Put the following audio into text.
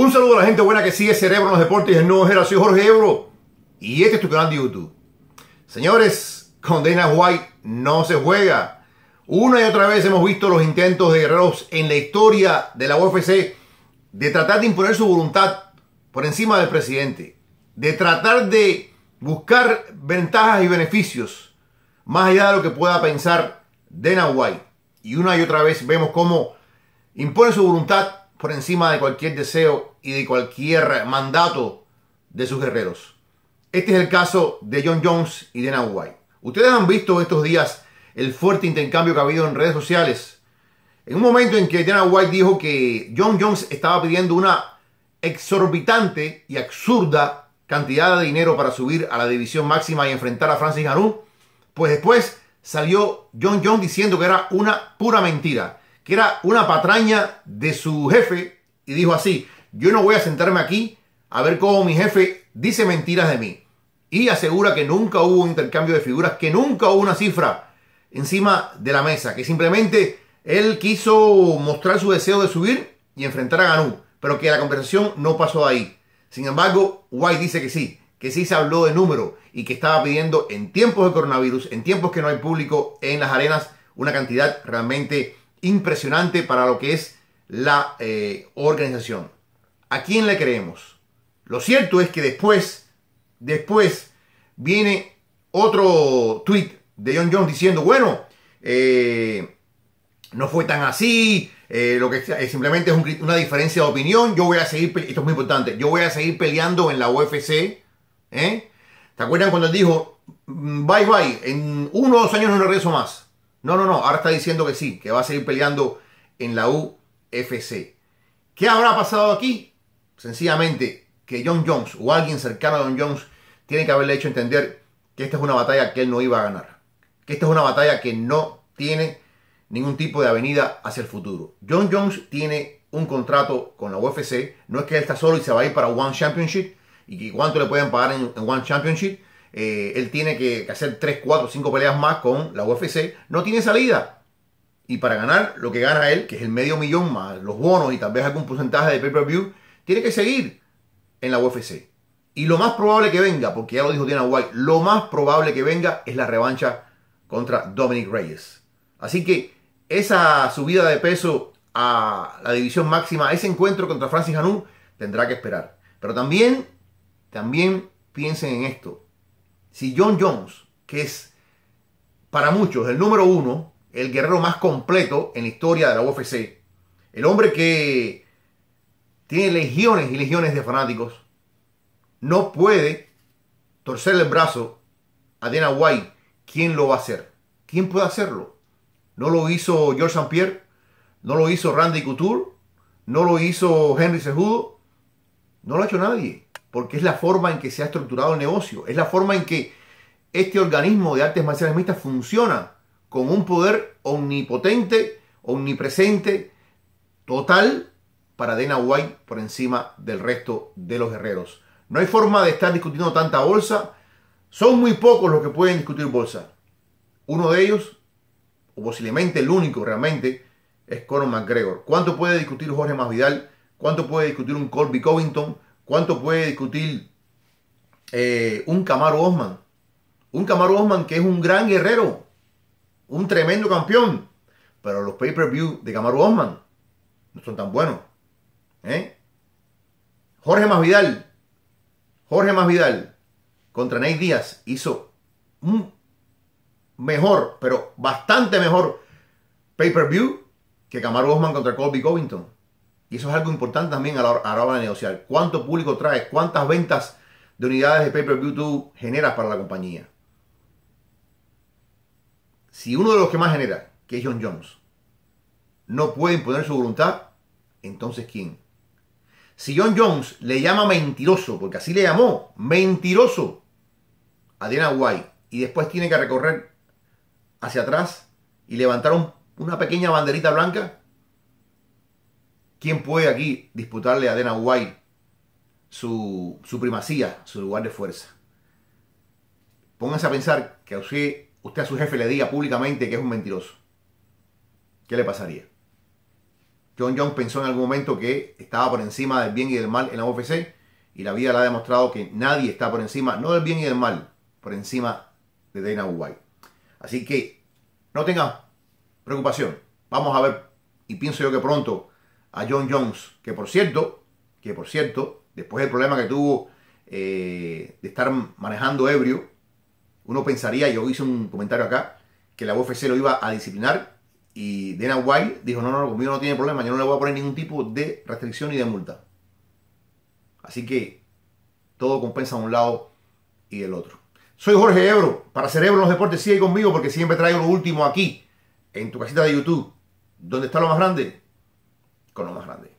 Un saludo a la gente buena que sigue Cerebro en los Deportes y el nuevo Gera. Soy Jorge Ebro y este es tu canal de YouTube. Señores, con Dana White no se juega. Una y otra vez hemos visto los intentos de guerreros en la historia de la UFC de tratar de imponer su voluntad por encima del presidente, de tratar de buscar ventajas y beneficios más allá de lo que pueda pensar Dana White. Y una y otra vez vemos cómo impone su voluntad por encima de cualquier deseo y de cualquier mandato de sus guerreros. Este es el caso de John Jones y de White. Ustedes han visto estos días el fuerte intercambio que ha habido en redes sociales. En un momento en que Dana White dijo que John Jones estaba pidiendo una exorbitante y absurda cantidad de dinero para subir a la división máxima y enfrentar a Francis Ngannou, pues después salió John Jones diciendo que era una pura mentira, que era una patraña de su jefe y dijo así, yo no voy a sentarme aquí a ver cómo mi jefe dice mentiras de mí y asegura que nunca hubo un intercambio de figuras, que nunca hubo una cifra encima de la mesa, que simplemente él quiso mostrar su deseo de subir y enfrentar a Ganú, pero que la conversación no pasó ahí. Sin embargo, White dice que sí, que sí se habló de número y que estaba pidiendo en tiempos de coronavirus, en tiempos que no hay público en las arenas, una cantidad realmente impresionante para lo que es la eh, organización. ¿A quién le creemos? Lo cierto es que después, después viene otro tweet de John Jones diciendo, bueno, eh, no fue tan así, eh, lo que simplemente es una diferencia de opinión, yo voy a seguir, esto es muy importante, yo voy a seguir peleando en la UFC, ¿eh? ¿Te acuerdan cuando él dijo, mm, bye bye, en uno o dos años no regreso más? No, no, no, ahora está diciendo que sí, que va a seguir peleando en la UFC. ¿Qué habrá pasado aquí? sencillamente que John Jones o alguien cercano a John Jones tiene que haberle hecho entender que esta es una batalla que él no iba a ganar, que esta es una batalla que no tiene ningún tipo de avenida hacia el futuro. John Jones tiene un contrato con la UFC, no es que él está solo y se va a ir para One Championship y cuánto le pueden pagar en, One Championship. Eh, él tiene que, hacer 3, 4, 5 peleas más con la UFC, no tiene salida. Y para ganar lo que gana él, que es el medio millón más los bonos y tal vez algún porcentaje de pay-per-view, tiene que seguir en la UFC. Y lo más probable que venga, porque ya lo dijo Diana White, lo más probable que venga es la revancha contra Dominic Reyes. Así que esa subida de peso a la división máxima, ese encuentro contra Francis Hanú tendrá que esperar. Pero también, también piensen en esto. Si John Jones, que es para muchos el número uno, el guerrero más completo en la historia de la UFC, el hombre que tiene legiones y legiones de fanáticos, no puede torcerle el brazo a Dena White. ¿Quién lo va a hacer? ¿Quién puede hacerlo? No lo hizo George St. Pierre, no lo hizo Randy Couture, no lo hizo Henry Sejudo, no lo ha hecho nadie, porque es la forma en que se ha estructurado el negocio, es la forma en que este organismo de artes marciales mixtas funciona con un poder omnipotente, omnipresente, total para Dana White por encima del resto de los guerreros. No hay forma de estar discutiendo tanta bolsa. Son muy pocos los que pueden discutir bolsa. Uno de ellos, o posiblemente el único realmente, es Conor McGregor. ¿Cuánto puede discutir Jorge Masvidal? ¿Cuánto puede discutir un Colby Covington? ¿Cuánto puede discutir eh, un Camaro Osman? Un Camaro Osman que es un gran guerrero, un tremendo campeón. Pero los pay-per-view de Camaro Osman no son tan buenos. ¿Eh? Jorge Masvidal. Jorge Masvidal contra Ney Díaz hizo un mejor, pero bastante mejor pay-per-view que Camaro Osman contra Colby Covington. Y eso es algo importante también a la, hora de negociar. ¿Cuánto público trae ¿Cuántas ventas de unidades de pay-per-view tú generas para la compañía? Si uno de los que más genera, que es John Jones, no puede imponer su voluntad, entonces ¿quién? Si John Jones le llama mentiroso, porque así le llamó, mentiroso a Dana White, y después tiene que recorrer hacia atrás y levantar una pequeña banderita blanca, ¿quién puede aquí disputarle a Dana White su, primacía, su lugar de fuerza? Pónganse a pensar que a usted a su jefe le diga públicamente que es un mentiroso. ¿Qué le pasaría? John Jones pensó en algún momento que estaba por encima del bien y del mal en la UFC y la vida le ha demostrado que nadie está por encima, no del bien y del mal, por encima de Dana White. Así que no tenga preocupación. Vamos a ver, y pienso yo que pronto, a John Jones, que por cierto, que por cierto, después del problema que tuvo eh, de estar manejando ebrio, uno pensaría, yo hice un comentario acá, que la UFC lo iba a disciplinar y Dana White dijo, no, no, conmigo no tiene problema, yo no le voy a poner ningún tipo de restricción ni de multa. Así que todo compensa de un lado y el otro. Soy Jorge Ebro, para Cerebro los Deportes sigue conmigo porque siempre traigo lo último aquí, en tu casita de YouTube. ¿Dónde está lo más grande? Con lo más grande.